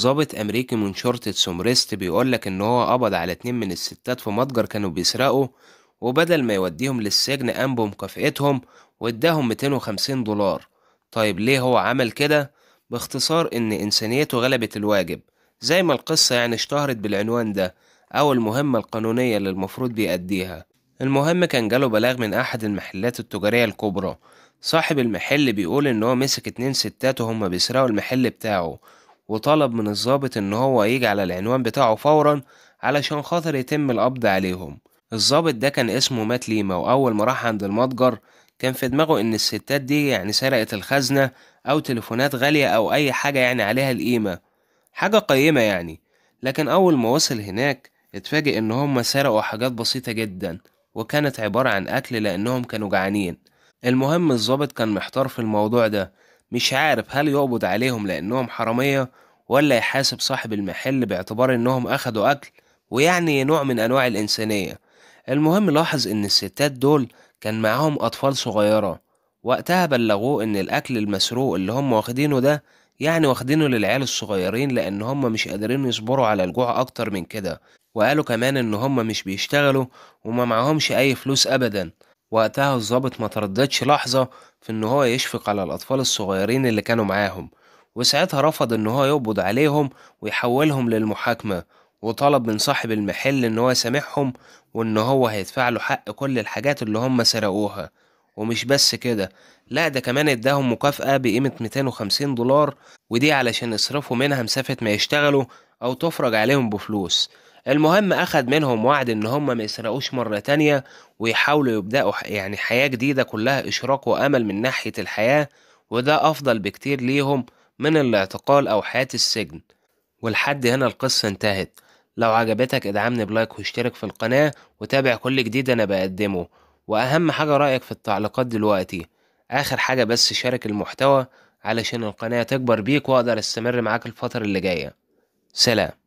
ظابط أمريكي من شرطة سومريست بيقولك إن هو قبض على اتنين من الستات في متجر كانوا بيسرقوا وبدل ما يوديهم للسجن قام بمكافئتهم واداهم 250 دولار طيب ليه هو عمل كده؟ باختصار إن إنسانيته غلبت الواجب زي ما القصة يعني اشتهرت بالعنوان ده أو المهمة القانونية اللي المفروض بيأديها المهم كان جاله بلاغ من أحد المحلات التجارية الكبرى صاحب المحل بيقول إن هو مسك اتنين ستات وهما بيسرقوا المحل بتاعه وطلب من الظابط إن هو يجي على العنوان بتاعه فورا علشان خاطر يتم القبض عليهم الظابط ده كان اسمه مات ليما وأول ما راح عند المتجر كان في دماغه إن الستات دي يعني سرقت الخزنة أو تليفونات غالية أو أي حاجة يعني عليها القيمة حاجة قيمة يعني لكن أول ما وصل هناك اتفاجئ إن هم سرقوا حاجات بسيطة جدا وكانت عبارة عن أكل لأنهم كانوا جعانين المهم الظابط كان محتار في الموضوع ده مش عارف هل يقبض عليهم لأنهم حرامية ولا يحاسب صاحب المحل باعتبار إنهم أخدوا أكل ويعني نوع من أنواع الإنسانية المهم لاحظ إن الستات دول كان معاهم أطفال صغيرة وقتها بلغوه إن الأكل المسروق اللي هم واخدينه ده يعني واخدينه للعيال الصغيرين لأن هم مش قادرين يصبروا على الجوع أكتر من كده وقالوا كمان إن هم مش بيشتغلوا وما معهمش أي فلوس أبدا وقتها الظابط ما ترددش لحظة في إن هو يشفق على الأطفال الصغيرين اللي كانوا معاهم وساعتها رفض إن هو يقبض عليهم ويحولهم للمحاكمة وطلب من صاحب المحل إن هو يسامحهم وإن هو هيدفع له حق كل الحاجات اللي هم سرقوها ومش بس كده لا ده كمان اداهم مكافأة بقيمة 250 دولار ودي علشان يصرفوا منها مسافة ما يشتغلوا أو تفرج عليهم بفلوس المهم أخد منهم وعد إن هم ما يسرقوش مرة تانية ويحاولوا يبدأوا يعني حياة جديدة كلها إشراق وأمل من ناحية الحياة وده أفضل بكتير ليهم من الاعتقال أو حياة السجن ولحد هنا القصة انتهت لو عجبتك ادعمني بلايك واشترك في القناة وتابع كل جديد أنا بقدمه وأهم حاجة رأيك في التعليقات دلوقتي آخر حاجة بس شارك المحتوى علشان القناة تكبر بيك وأقدر أستمر معاك الفترة اللي جاية سلام